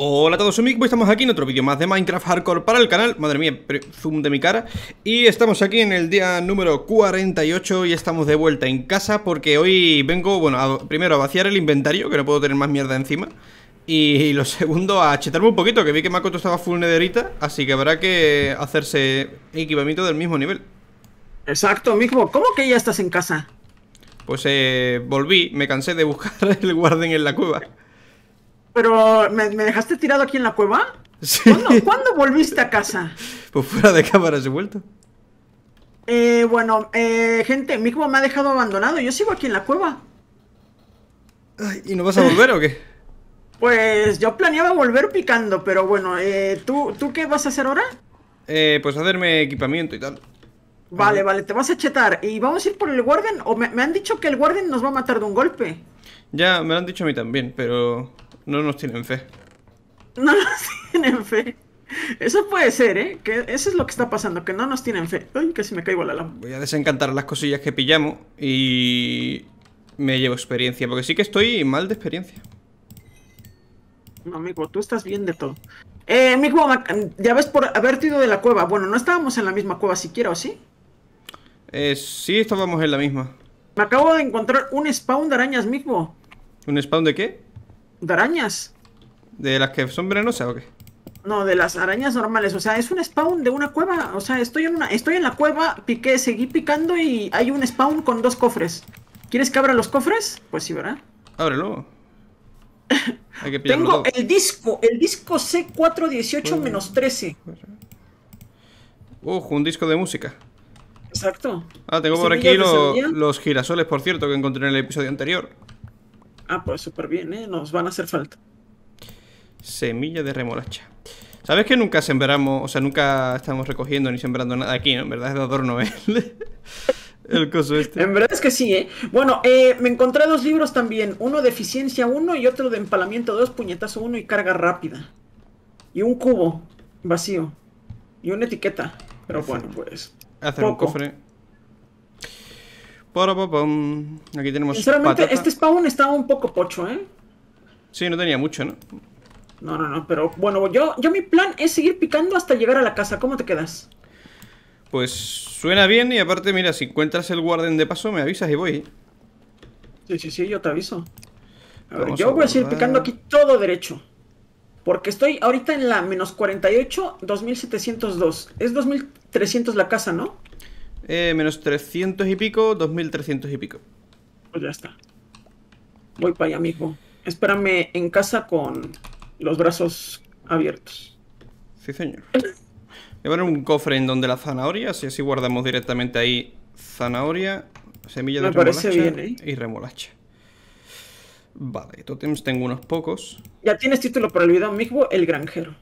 Hola a todos, soy Mikbo estamos aquí en otro vídeo más de Minecraft Hardcore para el canal Madre mía, zoom de mi cara Y estamos aquí en el día número 48 y estamos de vuelta en casa Porque hoy vengo, bueno, primero a vaciar el inventario, que no puedo tener más mierda encima y, lo segundo, a chetarme un poquito, que vi que Makoto estaba full nederita Así que habrá que hacerse equipamiento del mismo nivel Exacto, mismo ¿cómo que ya estás en casa? Pues eh, volví, me cansé de buscar el guarden en la cueva pero ¿me, dejaste tirado aquí en la cueva? Sí. ¿Cuándo, volviste a casa? Pues fuera de cámara he vuelto. Eh, bueno, eh, gente, mi me ha dejado abandonado. Yo sigo aquí en la cueva. ¿Y no vas a volver o qué? Pues yo planeaba volver picando, pero bueno, eh, ¿tú, ¿tú qué vas a hacer ahora? Eh, pues hacerme equipamiento y tal. Vale, vale, te vas a chetar. ¿Y vamos a ir por el guarden? ¿O me, han dicho que el guarden nos va a matar de un golpe? Ya, me lo han dicho a mí también, pero... No nos tienen fe. No nos tienen fe. Eso puede ser, ¿eh? Que eso es lo que está pasando, que no nos tienen fe. que casi me caigo la lama Voy a desencantar las cosillas que pillamos y me llevo experiencia, porque sí que estoy mal de experiencia. No, amigo, tú estás bien de todo. Eh, amigo, ya ves por haber ido de la cueva. Bueno, no estábamos en la misma cueva siquiera, ¿o sí? Eh, sí, estábamos en la misma. Me acabo de encontrar un spawn de arañas, mismo ¿Un spawn de qué? de arañas. ¿De las que son venenosas o qué? No, de las arañas normales. O sea, es un spawn de una cueva. O sea, estoy en una, estoy en la cueva, piqué, seguí picando y hay un spawn con dos cofres. ¿Quieres que abra los cofres? Pues sí, ¿verdad? Ábrelo. Tengo el disco, el disco C418-13. Ojo, un disco de música. Exacto. Ah, tengo por aquí los, los girasoles, por cierto, que encontré en el episodio anterior. Ah, pues súper bien, ¿eh? Nos van a hacer falta. Semilla de remolacha. ¿Sabes que nunca sembramos, o sea, nunca estamos recogiendo ni sembrando nada aquí, ¿no? En verdad es de adorno el, ¿eh? el coso este. En verdad es que sí, ¿eh? Bueno, eh, me encontré dos libros también. Uno de eficiencia 1 y otro de empalamiento 2, puñetazo 1 y carga rápida. Y un cubo vacío. Y una etiqueta. Pero bueno, pues. Hacer un cofre. Aquí tenemos. Sinceramente, este spawn estaba un poco pocho, ¿eh? Sí, no tenía mucho, ¿no? No, no, no, pero bueno, yo, yo mi plan es seguir picando hasta llegar a la casa. ¿Cómo te quedas? Pues suena bien y aparte, mira, si encuentras el guarden de paso, me avisas y voy. Sí, sí, sí, yo te aviso. A ver, yo voy a seguir picando aquí todo derecho. Porque estoy ahorita en la menos 48, 2702. Es 2300 la casa, ¿no? Eh, menos 300 y pico, 2300 y pico. Pues ya está. Voy para allá amigo. Espérame en casa con los brazos abiertos. Sí, señor. Voy a un cofre en donde la zanahoria, así así guardamos directamente ahí zanahoria, semilla de remolacha ¿eh? y remolacha. Vale, totems tengo unos pocos. Ya tienes título para el video mismo, El Granjero.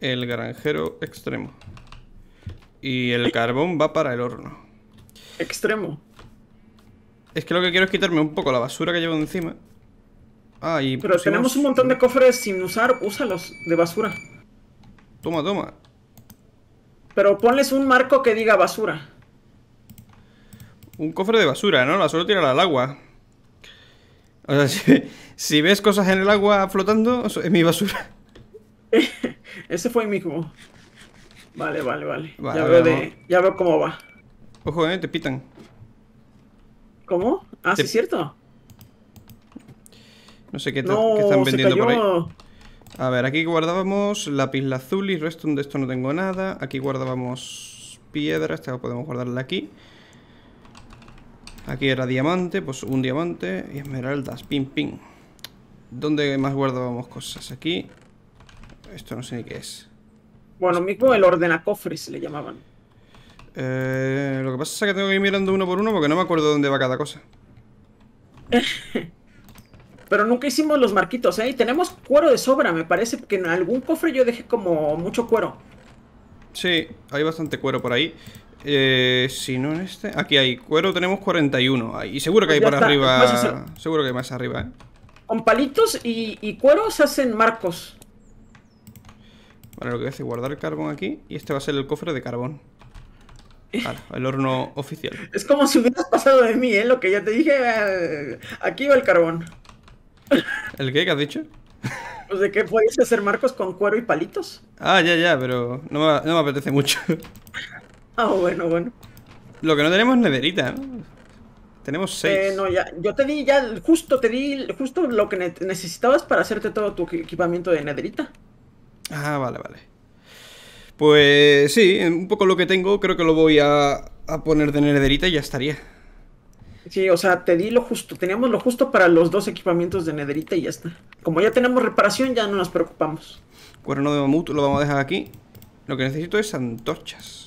El Granjero Extremo. Y el carbón va para el horno. Extremo. Es que lo que quiero es quitarme un poco la basura que llevo encima. Ah, y Pero tenemos un montón de cofres sin usar, úsalos de basura. Toma, toma. Pero ponles un marco que diga basura. Un cofre de basura, ¿no? La suelo tirar al agua. O sea, si, ves cosas en el agua flotando, es mi basura. Ese fue el mismo. Vale, vale, vale. ya, veo ya, veo cómo va. Ojo, eh, te pitan. ¿Cómo? Ah, sí, es cierto. No sé qué, están vendiendo por ahí. A ver, aquí guardábamos lápiz lazuli, resto de esto no tengo nada. Aquí guardábamos piedra, esta podemos guardarla aquí. Aquí era diamante, pues un diamante y esmeraldas, pim, pim. ¿Dónde más guardábamos cosas? Aquí. Esto no sé ni qué es. Bueno, pues, mismo el ordenacofres le llamaban. Eh, lo que pasa es que tengo que ir mirando uno por uno porque no me acuerdo dónde va cada cosa. Pero nunca hicimos los marquitos, ¿eh? tenemos cuero de sobra, me parece que en algún cofre yo dejé como mucho cuero. Sí, hay bastante cuero por ahí. Eh, si no en este... Aquí hay cuero, tenemos 41. Y seguro que pues hay para arriba... Seguro que hay más arriba, ¿eh? Con palitos y, y cuero se hacen marcos. Vale, lo que voy a hacer es guardar el carbón aquí y este va a ser el cofre de carbón. el horno oficial. Es como si hubieras pasado de mí, ¿eh? Lo que ya te dije, eh, aquí va el carbón. ¿El qué ¿Qué has dicho? Pues de qué puedes hacer marcos con cuero y palitos. Ah, ya, ya, pero no me, no me apetece mucho. Ah, bueno, bueno. Lo que no tenemos es nederita, ¿no? Tenemos eh, seis. no, ya, yo te di ya, justo te di justo lo que necesitabas para hacerte todo tu equipamiento de nederita. Ah, vale, vale. Pues sí, un poco lo que tengo, creo que lo voy a, poner de nederita y ya estaría. Sí, o sea, te di lo justo, teníamos lo justo para los dos equipamientos de nederita y ya está. Como ya tenemos reparación, ya no nos preocupamos. Cuerno de mamut lo vamos a dejar aquí. Lo que necesito es antorchas.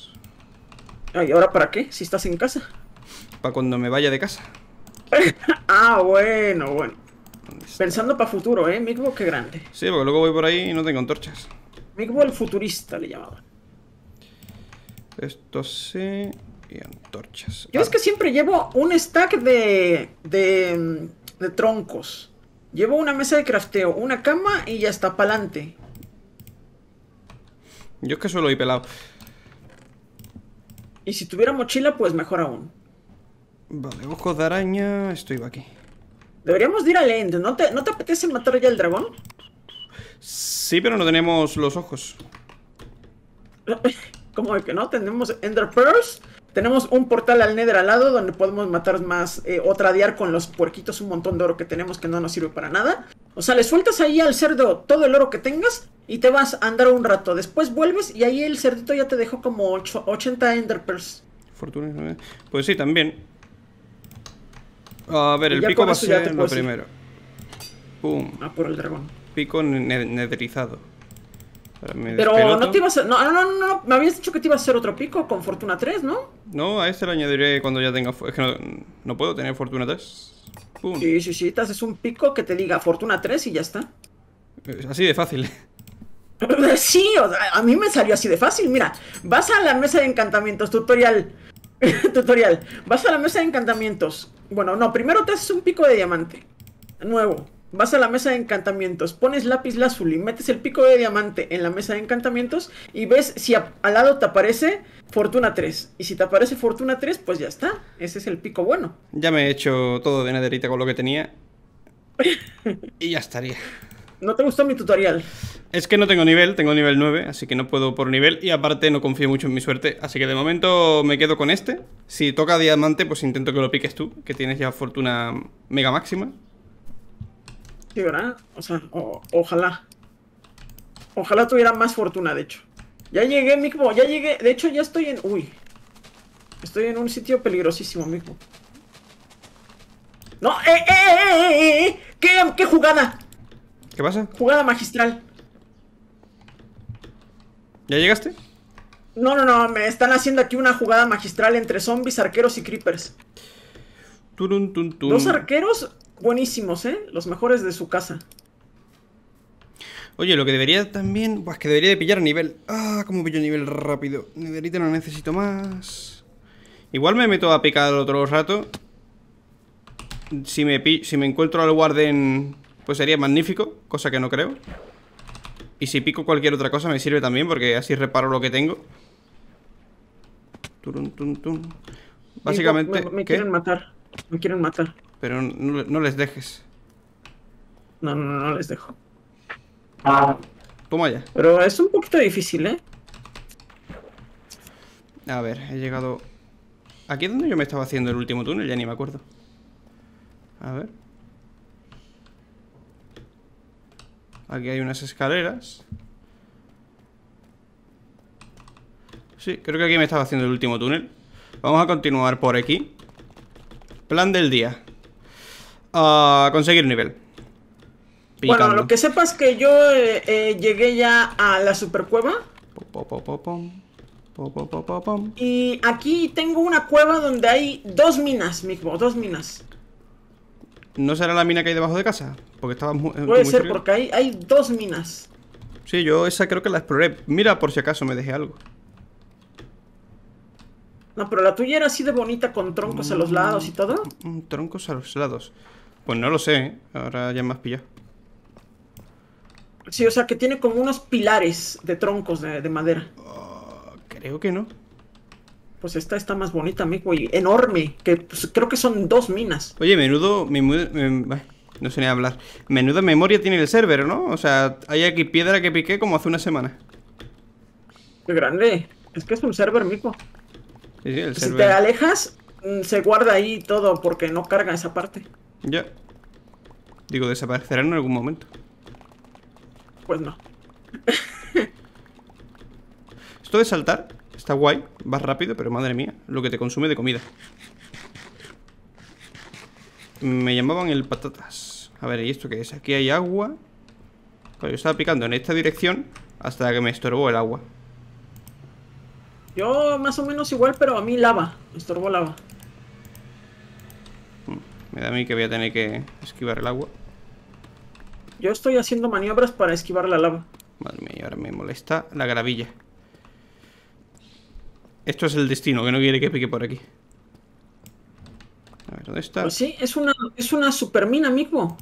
¿y ahora para qué? Si estás en casa. Para cuando me vaya de casa. ah, bueno, bueno. Este. Pensando para futuro, ¿eh? Migbo, qué grande. Sí, porque luego voy por ahí y no tengo antorchas. el futurista le llamaba. Esto sí... Y antorchas. Yo es ah. que siempre llevo un stack de, de... Mm, de troncos. Llevo una mesa de crafteo, una cama y ya está, adelante. Yo es que suelo ir pelado. Y si tuviera mochila, pues mejor aún. Vale, ojos de araña... Esto iba aquí. Deberíamos ir al End. ¿No te, ¿No te apetece matar ya el dragón? Sí, pero no tenemos los ojos. ¿Cómo que no? Tenemos Ender Pearls. Tenemos un portal al Nether al lado donde podemos matar más eh, o tradear con los puerquitos un montón de oro que tenemos que no nos sirve para nada. O sea, le sueltas ahí al cerdo todo el oro que tengas y te vas a andar un rato. Después vuelves y ahí el cerdito ya te dejó como 80 Ender Pearls. Fortuna. Pues sí, también. A ver, el pico va a ser lo primero. Pum. Ah, por el dragón. Pico nederizado. Pero no te ibas a... No, no, no, no, me habías dicho que te iba a hacer otro pico con Fortuna 3, ¿no? No, a este lo añadiré cuando ya tenga... Es que no, puedo tener Fortuna 3. ¡Pum! Sí, sí, sí, te haces un pico que te diga Fortuna 3 y ya está. Así de fácil. Sí, a mí me salió así de fácil. Mira, vas a la mesa de encantamientos, tutorial, Tutorial. Vas a la mesa de encantamientos. Bueno, no, primero te haces un pico de diamante. Nuevo. Vas a la mesa de encantamientos, pones lápiz lazuli, metes el pico de diamante en la mesa de encantamientos y ves si al lado te aparece Fortuna 3. Y si te aparece Fortuna 3, pues ya está. Ese es el pico bueno. Ya me he hecho todo de naderita con lo que tenía. y ya estaría no te gustó mi tutorial. Es que no tengo nivel, tengo nivel 9, así que no puedo por nivel y aparte no confío mucho en mi suerte, así que de momento me quedo con este. Si toca diamante, pues intento que lo piques tú, que tienes ya fortuna mega máxima. Sí, ¿verdad? O sea, ojalá. Ojalá tuviera más fortuna, de hecho. Ya llegué, Mikmo, ya llegué. De hecho, ya estoy en... Uy. Estoy en un sitio peligrosísimo, Mikmo. ¡No! Eh eh eh, ¡Eh, eh, eh, eh! qué, qué jugada! ¿Qué pasa? Jugada magistral. ¿Ya llegaste? No, no, no, me están haciendo aquí una jugada magistral entre zombies, arqueros y creepers. Turun, Dos arqueros buenísimos, ¿eh? Los mejores de su casa. Oye, lo que debería también... Pues que debería de pillar nivel. Ah, como pillo nivel rápido. Nivelita no necesito más. Igual me meto a picar otro rato. Si me, si me encuentro al guarden pues sería magnífico, cosa que no creo. Y si pico cualquier otra cosa me sirve también, porque así reparo lo que tengo. Básicamente... Me, quieren matar, me quieren matar. Pero no, les dejes. No, no, no les dejo. Ah. Toma ya. Pero es un poquito difícil, ¿eh? A ver, he llegado... ¿Aquí es donde yo me estaba haciendo el último túnel? Ya ni me acuerdo. A ver... Aquí hay unas escaleras Sí, creo que aquí me estaba haciendo el último túnel Vamos a continuar por aquí Plan del día a Conseguir nivel Bueno, lo que sepas es que yo eh, eh, llegué ya a la supercueva Y aquí tengo una cueva donde hay dos minas, mismo, dos minas ¿No será la mina que hay debajo de casa? Porque estaba eh, muy. Puede ser, porque hay, hay dos minas. Sí, yo esa creo que la exploré. Mira, por si acaso me dejé algo. No, pero la tuya era así de bonita con troncos a los mm, lados y todo. Mm, troncos a los lados. Pues no lo sé, ¿eh? ahora ya me has pillado. Sí, o sea que tiene como unos pilares de troncos de, madera. Ah, creo que no pues esta está más bonita, mico, y enorme, que pues, creo que son dos minas. Oye, menudo, no sé ni hablar, menuda memoria tiene el server, ¿no? O sea, hay aquí piedra que piqué como hace una semana. Qué grande, es que es un server, mico. Sí, sí, el si te alejas, mm, se guarda ahí todo porque no carga esa parte. Ya. Digo, desaparecerán en algún momento. Pues no. ¿Esto de saltar? Está guay, vas rápido, pero madre mía, lo que te consume de comida. Me llamaban el patatas. A ver, ¿y esto qué es? Aquí hay agua. yo estaba picando en esta dirección hasta que me estorbó el agua. Yo más o menos igual, pero a mí lava. Me estorbó lava. Hmm, me da a mí que voy a tener que esquivar el agua. Yo estoy haciendo maniobras para esquivar la lava. Madre mía, ahora me molesta la gravilla. Esto es el destino, que no quiere que pique por aquí. A ver, ¿dónde está? Pues sí, es una, es una supermina, amigo.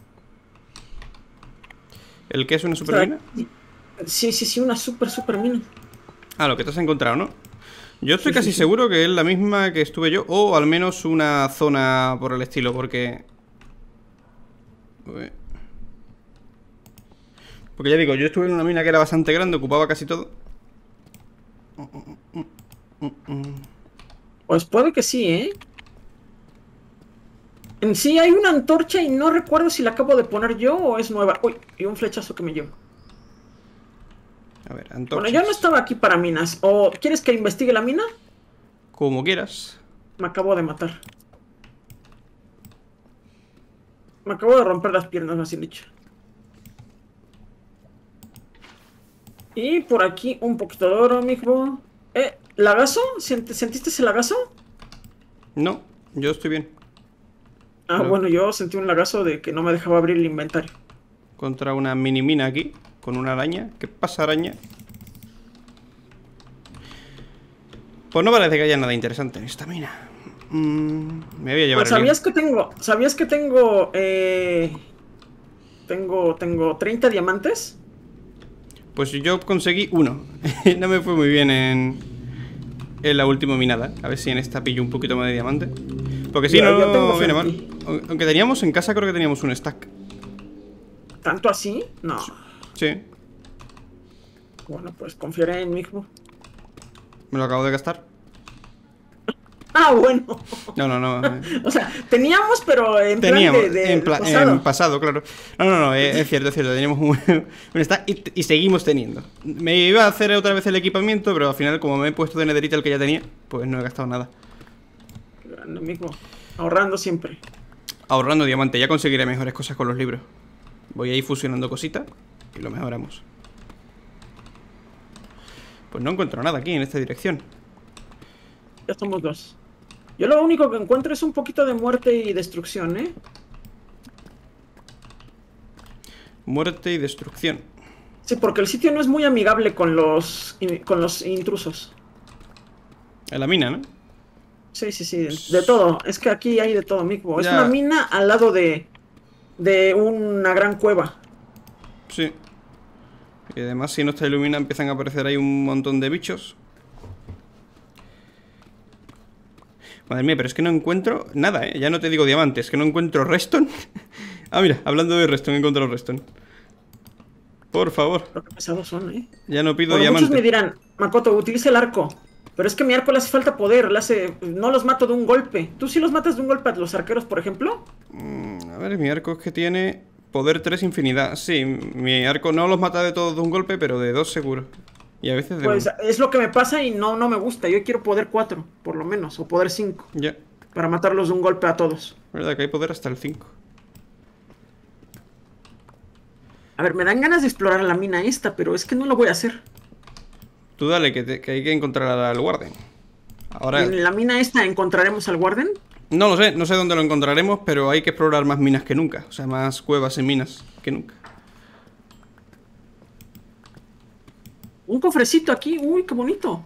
¿El qué es una supermina? sí, sí, sí, una super supermina. Ah, lo que te has encontrado, ¿no? Yo estoy casi seguro que es la misma que estuve yo, o al menos una zona por el estilo, porque... Porque ya digo, yo estuve en una mina que era bastante grande, ocupaba casi todo. Oh, oh, oh. Mm, mm. Pues puede que sí, ¿eh? En sí hay una antorcha y no recuerdo si la acabo de poner yo o es nueva. Uy, y un flechazo que me llevo. A ver, antorcha. Bueno, yo no estaba aquí para minas. ¿O quieres que investigue la mina? Como quieras. Me acabo de matar. Me acabo de romper las piernas, bien dicho. Y por aquí un poquito de oro, amigo Eh, ¿Lagazo? ¿Sentiste ese lagazo? No, yo estoy bien. Ah, bueno, yo sentí un lagazo de que no me dejaba abrir el inventario. Contra una mini mina aquí, con una araña. ¿Qué pasa, araña? Pues no parece que haya nada interesante en esta mina. Mm, me había pues, sabías que tengo. ¿Sabías que tengo. Eh, tengo. Tengo 30 diamantes? Pues yo conseguí uno. no me fue muy bien en, en la última minada. A ver si en esta pillo un poquito más de diamante. Porque si no, no viene mal. Aunque teníamos en casa, creo que teníamos un stack. ¿Tanto así? No. Sí. Bueno, pues confiaré en el mismo. Me lo acabo de gastar. Ah, bueno. No, no, no. Eh. o sea, teníamos, pero en plan de, en, pasado. claro. No, no, no, eh, es, cierto, es cierto. Teníamos un, stack y, seguimos teniendo. Me iba a hacer otra vez el equipamiento, pero al final, como me he puesto de netherita el que ya tenía, pues no he gastado nada. Lo mismo, ahorrando siempre. Ahorrando diamante, ya conseguiré mejores cosas con los libros. Voy a ir fusionando cositas y lo mejoramos. Pues no encuentro nada aquí en esta dirección. Ya estamos dos. Yo lo único que encuentro es un poquito de muerte y destrucción, ¿eh? Muerte y destrucción. Sí, porque el sitio no es muy amigable con los, con los intrusos. En la mina, ¿no? Sí, sí, sí. Pues de todo. Es que aquí hay de todo, Mikbo. Es una mina al lado de, de una gran cueva. Sí. Y además, si no está iluminada, empiezan a aparecer ahí un montón de bichos. Madre mía, pero es que no encuentro nada, ¿eh? Ya no te digo diamantes, es que no encuentro Reston. ah, mira, hablando de Reston, he encontrado Reston. Por favor. ¿eh? Ya no pido diamantes. Muchos me dirán, Makoto, utiliza el arco. Pero es que mi arco le hace falta poder, le hace... no los mato de un golpe. ¿Tú sí los matas de un golpe a los arqueros, por ejemplo? Mm, a ver, mi arco es que tiene poder 3 infinidad. Sí, mi arco no los mata de todos de un golpe, pero de dos seguro veces... pues es lo que me pasa y no, no me gusta. Yo quiero poder 4, por lo menos, o poder 5. Ya. Para matarlos de un golpe a todos. Verdad que hay poder hasta el 5. A ver, me dan ganas de explorar la mina esta, pero es que no lo voy a hacer. Tú dale, que, hay que encontrar al Warden. Ahora... ¿En la mina esta encontraremos al Warden? No lo sé, no sé dónde lo encontraremos, pero hay que explorar más minas que nunca. O sea, más cuevas y minas que nunca. un cofrecito aquí, uy, qué bonito.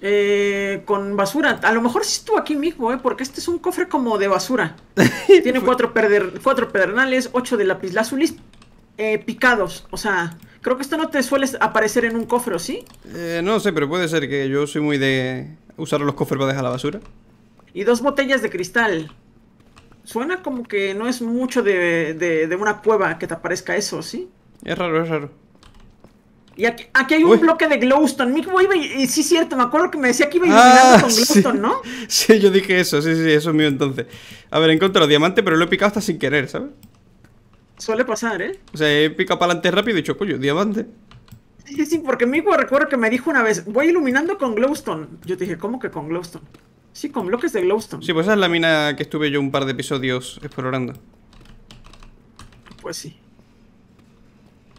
Eh, con basura. A lo mejor sí estuvo aquí mismo, eh, porque este es un cofre como de basura. Tiene cuatro, pedernales, ocho de lápiz eh, picados. O sea, creo que esto no te suele aparecer en un cofre, sí? Eh, no sé, pero puede ser que yo soy muy de usar los cofres para dejar la basura. Y dos botellas de cristal. Suena como que no es mucho de, de, de una cueva que te aparezca eso, ¿sí? Es raro, es raro. Y aquí, hay un bloque de Glowstone. Mick iba y, sí, cierto, me acuerdo que me decía que iba ah, iluminando con Glowstone, ¿no? Sí, yo dije eso, sí, sí, eso es mío entonces. A ver, encontrado diamante, pero lo he picado hasta sin querer, ¿sabes? Suele pasar, ¿eh? O sea, he picado para adelante rápido y he dicho, coño, diamante. Sí, sí, porque mi recuerdo que me dijo una vez, voy iluminando con glowstone. Yo te dije, ¿cómo que con glowstone? Sí, con bloques de glowstone. Sí, pues esa es la mina que estuve yo un par de episodios explorando. Pues sí.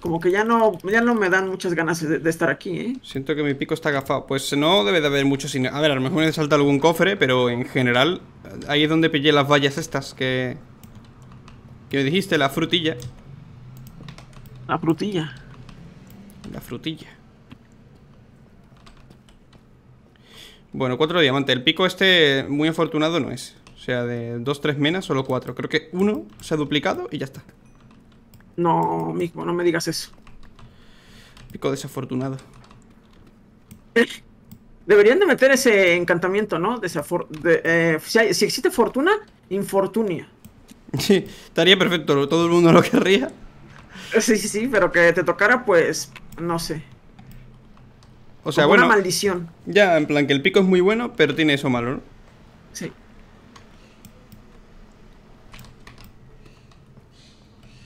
Como que ya no, ya no me dan muchas ganas de, estar aquí, ¿eh? Siento que mi pico está agafado. Pues no debe de haber mucho sin... A ver, a lo mejor me salta algún cofre, pero en general... Ahí es donde pillé las vallas estas que... Que me dijiste, la frutilla. La frutilla. La frutilla. Bueno, cuatro diamantes. El pico este muy afortunado no es. O sea, de dos, tres menas, solo cuatro. Creo que uno se ha duplicado y ya está. No, mismo, no me digas eso. Pico desafortunado. Deberían de meter ese encantamiento, ¿no? Eh, si, existe fortuna, infortunia. Sí, estaría perfecto, todo el mundo lo querría. Eh, sí, sí, sí, pero que te tocara, pues, no sé. O sea, bueno. Una maldición. Ya, en plan, que el pico es muy bueno, pero tiene eso malo, ¿no? Sí.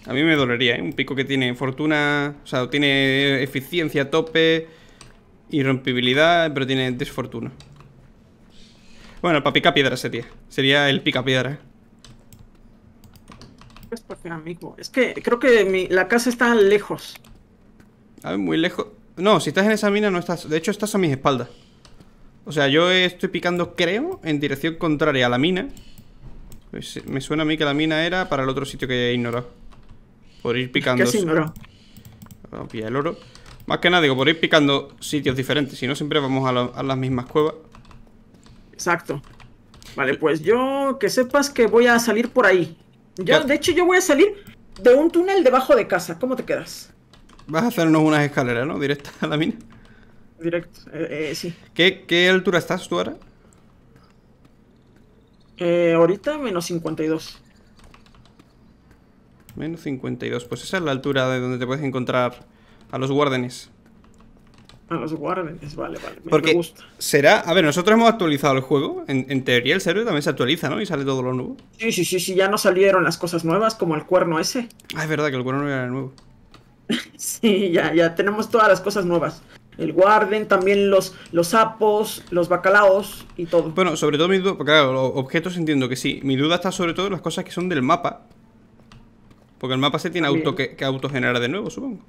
A mí me dolería, ¿eh? Un pico que tiene fortuna, o sea, tiene eficiencia tope y rompibilidad, pero tiene desfortuna. Bueno, para pica piedra sería. Sería el pica piedra. Es que creo que la casa está lejos. A ver, muy lejos. No, si estás en esa mina no estás. De hecho, estás a mis espaldas. O sea, yo estoy picando, creo, en dirección contraria a la mina. Pues, me suena a mí que la mina era para el otro sitio que he ignorado. Por ir picando. Vamos a el oro. Más que nada, digo, por ir picando sitios diferentes. Si no, siempre vamos a, las mismas cuevas. Exacto. Vale, pues yo que sepas que voy a salir por ahí. ya. de hecho, yo voy a salir de un túnel debajo de casa. ¿Cómo te quedas? Vas a hacernos unas escaleras, ¿no? Directa a la mina. Directo, eh, eh sí. ¿Qué, ¿Qué, altura estás tú ahora? Eh, ahorita menos 52. Menos 52. Pues esa es la altura de donde te puedes encontrar a los guardenes. A los guardenes, vale, vale. Me, Porque será. A ver, nosotros hemos actualizado el juego. En, teoría, el server también se actualiza, ¿no? Y sale todo lo nuevo. Sí, sí, sí, sí. Ya no salieron las cosas nuevas, como el cuerno ese. Ah, es verdad que el cuerno era nuevo. sí, ya, ya tenemos todas las cosas nuevas. El guarden, también los, los sapos, los bacalaos y todo. Bueno, sobre todo mi duda, porque claro, los objetos entiendo que sí. Mi duda está sobre todo en las cosas que son del mapa, porque el mapa se tiene auto que, autogenerar de nuevo, supongo.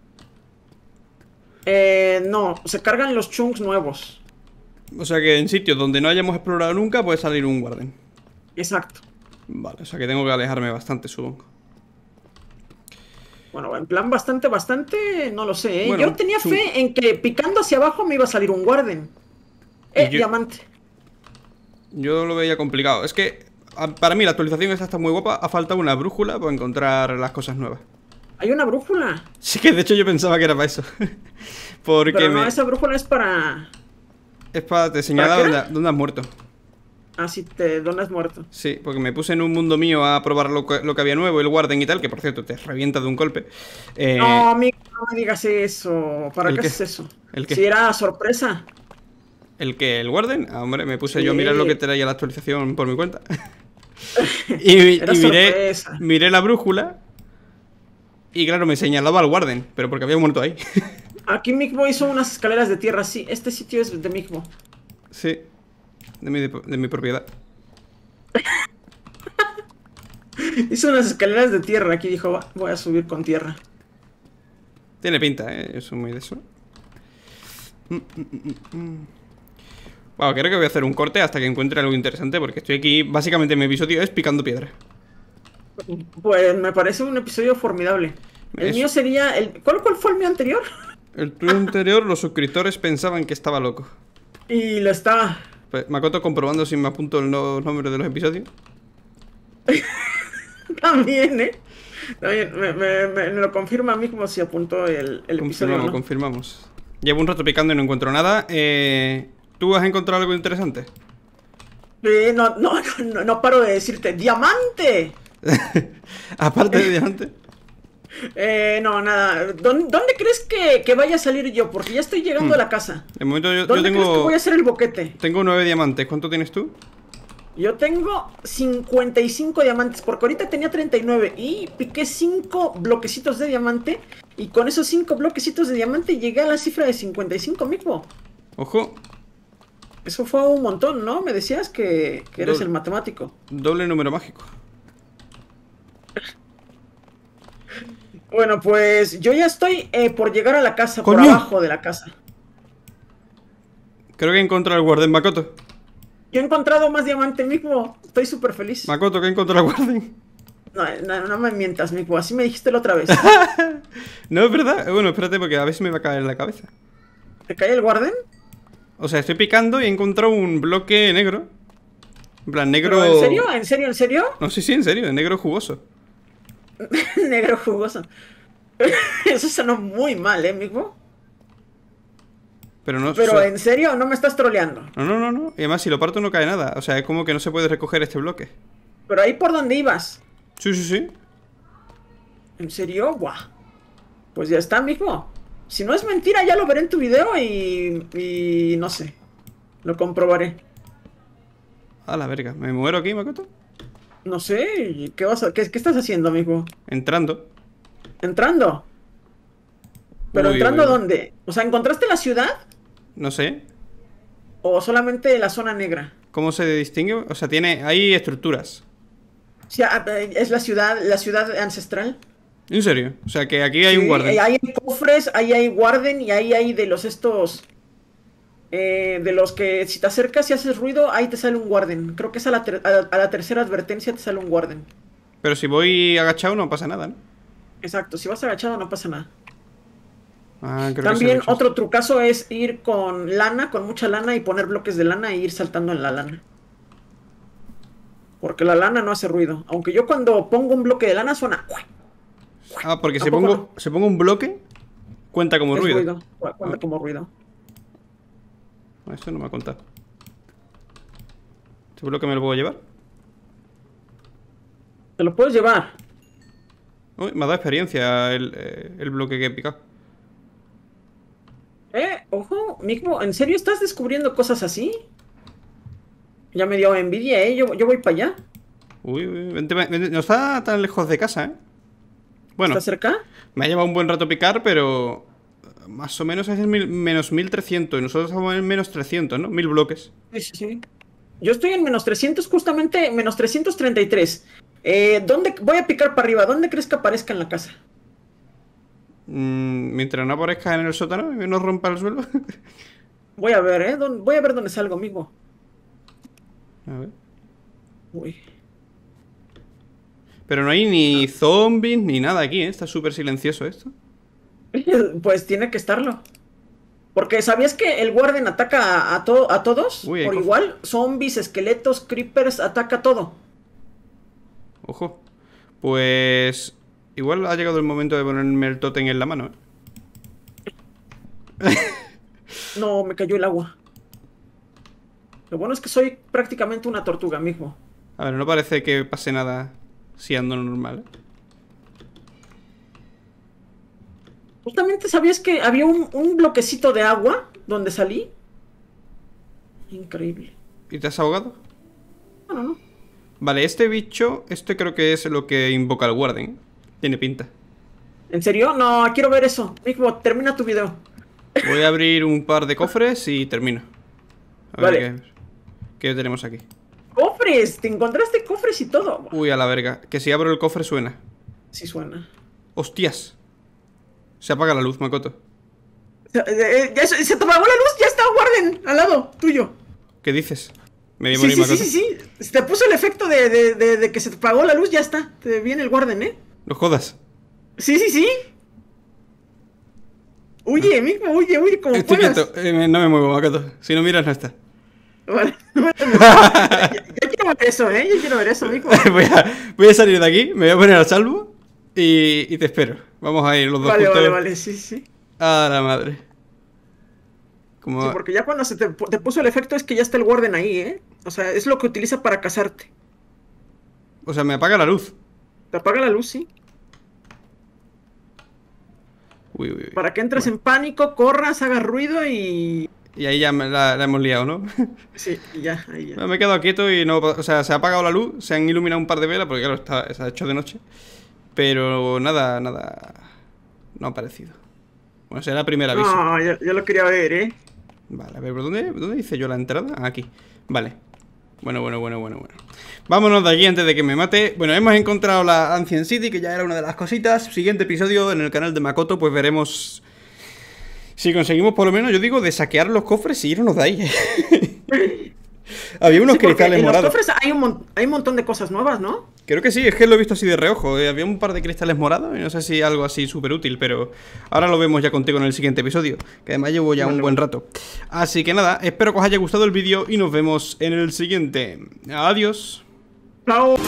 Eh, no, se cargan los chunks nuevos. O sea que en sitios donde no hayamos explorado nunca puede salir un guarden. Exacto. Vale, o sea que tengo que alejarme bastante, supongo. Bueno, en plan bastante, bastante, no lo sé. ¿eh? yo tenía fe en que picando hacia abajo me iba a salir un guarden. Eh, diamante. Yo lo veía complicado. Es que Ah, para mí la actualización está muy guapa. Ha faltado una brújula para encontrar las cosas nuevas. ¿Hay una brújula? Sí, que de hecho yo pensaba que era para eso. Porque Pero no, esa brújula es para... Es para te señalar dónde, has muerto. Ah, sí, te, dónde has muerto. Sí, porque me puse en un mundo mío a probar lo que, había nuevo, el Warden y tal, que por cierto te revienta de un golpe. Eh, no, amigo, no me digas eso. ¿Para qué, es eso? ¿El Si era sorpresa. ¿El que ¿El Warden? Ah, hombre, me puse yo a mirar lo que traía la actualización por mi cuenta. y, miré, la brújula. Y claro, me señalaba al guarden pero porque había muerto ahí. Aquí Mikmo hizo unas escaleras de tierra, sí. Este sitio es de mismo Sí, de mi, propiedad. hizo unas escaleras de tierra. Aquí dijo, voy a subir con tierra. Tiene pinta, ¿eh? Eso muy de eso. Mm, mm, mm, bueno, creo que voy a hacer un corte hasta que encuentre algo interesante porque estoy aquí, básicamente mi episodio es picando piedra. Pues me parece un episodio formidable. El mío sería... El... ¿Cuál, fue el mío anterior? El tuyo anterior los suscriptores pensaban que estaba loco. Y lo estaba. Pues, Makoto comprobando si me apunto los nombres de los episodios. También, ¿eh? También, me, lo confirma a mí como si apunto el, episodio. ¿no? confirmamos. Llevo un rato picando y no encuentro nada. Eh... ¿Tú has encontrado algo interesante? Eh, no, no, no, no, paro de decirte, ¡diamante! Aparte de eh, diamante. Eh, no, nada. ¿Dónde, crees que, vaya a salir yo? Porque ya estoy llegando hmm. a la casa. momento yo, ¿Dónde tengo, crees que voy a hacer el boquete? Tengo nueve diamantes. ¿Cuánto tienes tú? Yo tengo 55 diamantes, porque ahorita tenía 39 y piqué 5 bloquecitos de diamante. Y con esos 5 bloquecitos de diamante llegué a la cifra de 55, mismo. Ojo, eso fue un montón, ¿no? Me decías que, eres el matemático. Doble número mágico. Bueno, pues yo ya estoy eh, por llegar a la casa, por abajo de la casa. Creo que he encontrado el guarden, Makoto. Yo he encontrado más diamante, mismo. Estoy súper feliz. Makoto, ¿qué he encontrado al guarden. No, no, me mientas, Miku, así me dijiste la otra vez. no, es verdad. Bueno, espérate, porque a veces me va a caer en la cabeza. ¿Te cae el guarden? O sea, estoy picando y he encontrado un bloque negro. En plan, negro... ¿En serio? ¿En serio? ¿En serio? No, sí, sí, en serio. Negro jugoso. negro jugoso. Eso sonó muy mal, ¿eh, mismo Pero no... Pero, ¿en serio? ¿No me estás troleando? No, no, no, no. Y además, si lo parto no cae nada. O sea, es como que no se puede recoger este bloque. Pero ahí por donde ibas. Sí, sí, sí. ¿En serio? ¡Guau! Pues ya está, mismo si no es mentira, ya lo veré en tu video y... y no sé. Lo comprobaré. A la verga, ¿me muero aquí, Makoto? No sé, ¿qué vas a... qué, estás haciendo, amigo? Entrando. ¿Entrando? ¿Pero entrando dónde? O sea, ¿encontraste la ciudad? No sé. ¿O solamente la zona negra? ¿Cómo se distingue? O sea, tiene... hay estructuras. Sí ah, es la ciudad, la ciudad ancestral. ¿En serio? O sea, que aquí hay un guarden. Ahí hay cofres, ahí hay guarden y ahí hay de los estos. Eh, de los que si te acercas y haces ruido, ahí te sale un guarden. Creo que es a la, tercera advertencia te sale un guarden. Pero si voy agachado no pasa nada, ¿no? Exacto, si vas agachado no pasa nada. Ah, También otro trucazo es ir con lana, con mucha lana y poner bloques de lana e ir saltando en la lana. Porque la lana no hace ruido. Aunque yo cuando pongo un bloque de lana suena... Ah, porque si pongo, se pongo un bloque, cuenta como ruido. Cuenta como ruido. Ah, eso no me ha contado. ¿Este bloque me lo puedo llevar? Te lo puedes llevar. Uy, me ha dado experiencia el, eh, bloque que he picado. Eh, ojo, Mikmo, ¿en serio estás descubriendo cosas así? Ya me dio envidia, eh. Yo, voy para allá. Uy, uy, no está tan lejos de casa, eh. Bueno, cerca? Me ha llevado un buen rato picar, pero más o menos es menos 1300 y nosotros estamos en menos 300, ¿no? Mil bloques. Sí, sí, Yo estoy en menos 300, justamente menos 333. Eh, ¿Dónde voy a picar para arriba? ¿Dónde crees que aparezca en la casa? Mm, mientras no aparezca en el sótano y no rompa el suelo. voy a ver, ¿eh? Voy a ver dónde salgo, amigo. A ver. Uy. Pero no hay ni zombies ni nada aquí, ¿eh? Está súper silencioso esto. Pues tiene que estarlo. Porque ¿sabías que el Warden ataca a, a todos? por igual, zombies, esqueletos, creepers, ataca todo. Ojo. Pues... Igual ha llegado el momento de ponerme el totem en la mano, ¿eh? no, me cayó el agua. Lo bueno es que soy prácticamente una tortuga mismo. A ver, no parece que pase nada siendo normal. Justamente pues sabías que había un, bloquecito de agua donde salí. Increíble. ¿Y te has ahogado? No, no. Vale, este bicho, este creo que es lo que invoca al Warden. Tiene pinta. ¿En serio? No, quiero ver eso. mismo termina tu video. Voy a abrir un par de cofres y termino. A ver qué, qué tenemos aquí. ¡Cofres! ¡Te encontraste cofres! y todo. Uy, a la verga. Que si abro el cofre suena. Sí suena. Hostias. Se apaga la luz, Makoto. Eh, eh, se, ya se, te apagó la luz, ya está, guarden, al lado tuyo. ¿Qué dices? Me sí, sí, sí, sí, Se Te puso el efecto de, que se te apagó la luz, ya está. Te viene el guarden, ¿eh? No jodas. Sí, sí, sí. Huye, ah. mismo, huye, huye, como Estoy eh, no me muevo, Makoto. Si no miras, no está. Vale, eso, ¿eh? Yo quiero ver eso, Nico. voy, a, salir de aquí, me voy a poner a salvo y, te espero. Vamos a ir los dos juntos. Vale, vale, sí, sí. A la madre. porque ya cuando se te, puso el efecto es que ya está el warden ahí, ¿eh? O sea, es lo que utiliza para casarte. O sea, me apaga la luz. Te apaga la luz, sí. Uy, uy, uy. Para que entres en pánico, corras, hagas ruido y y ahí ya la, hemos liado, ¿no? Sí, ya, ahí ya. Me he quedado quieto y no. O sea, se ha apagado la luz, se han iluminado un par de velas, porque claro, se ha hecho de noche. Pero nada, nada. No ha aparecido. Bueno, será la primera vez. No, yo, lo quería ver, ¿eh? Vale, a ver, ¿por dónde, ¿dónde hice yo la entrada? Ah, aquí. Vale. Bueno, bueno, bueno, bueno, bueno. Vámonos de aquí antes de que me mate. Bueno, hemos encontrado la Ancient City, que ya era una de las cositas. Siguiente episodio en el canal de Makoto, pues veremos si conseguimos por lo menos, yo digo, de saquear los cofres y irnos de ahí. Había unos cristales morados. En los cofres hay un, montón de cosas nuevas, ¿no? Creo que sí, es que lo he visto así de reojo. Eh, había un par de cristales morados y no sé si algo así súper útil, pero ahora lo vemos ya contigo en el siguiente episodio, que además llevo ya un buen rato. Así que nada, espero que os haya gustado el vídeo y nos vemos en el siguiente. Adiós. Chao.